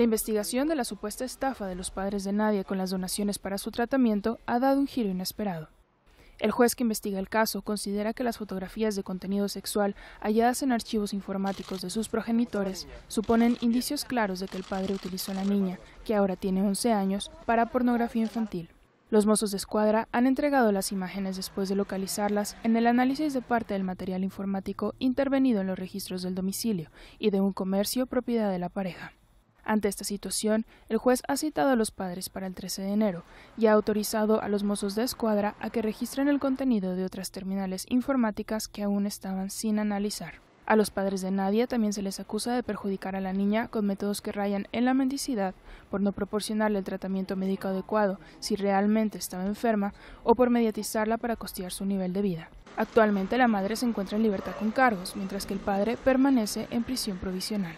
La investigación de la supuesta estafa de los padres de Nadia con las donaciones para su tratamiento ha dado un giro inesperado. El juez que investiga el caso considera que las fotografías de contenido sexual halladas en archivos informáticos de sus progenitores suponen indicios claros de que el padre utilizó a la niña, que ahora tiene 11 años, para pornografía infantil. Los mozos de escuadra han entregado las imágenes después de localizarlas en el análisis de parte del material informático intervenido en los registros del domicilio y de un comercio propiedad de la pareja. Ante esta situación, el juez ha citado a los padres para el 13 de enero y ha autorizado a los mozos de escuadra a que registren el contenido de otras terminales informáticas que aún estaban sin analizar. A los padres de Nadia también se les acusa de perjudicar a la niña con métodos que rayan en la mendicidad por no proporcionarle el tratamiento médico adecuado si realmente estaba enferma o por mediatizarla para costear su nivel de vida. Actualmente la madre se encuentra en libertad con cargos, mientras que el padre permanece en prisión provisional.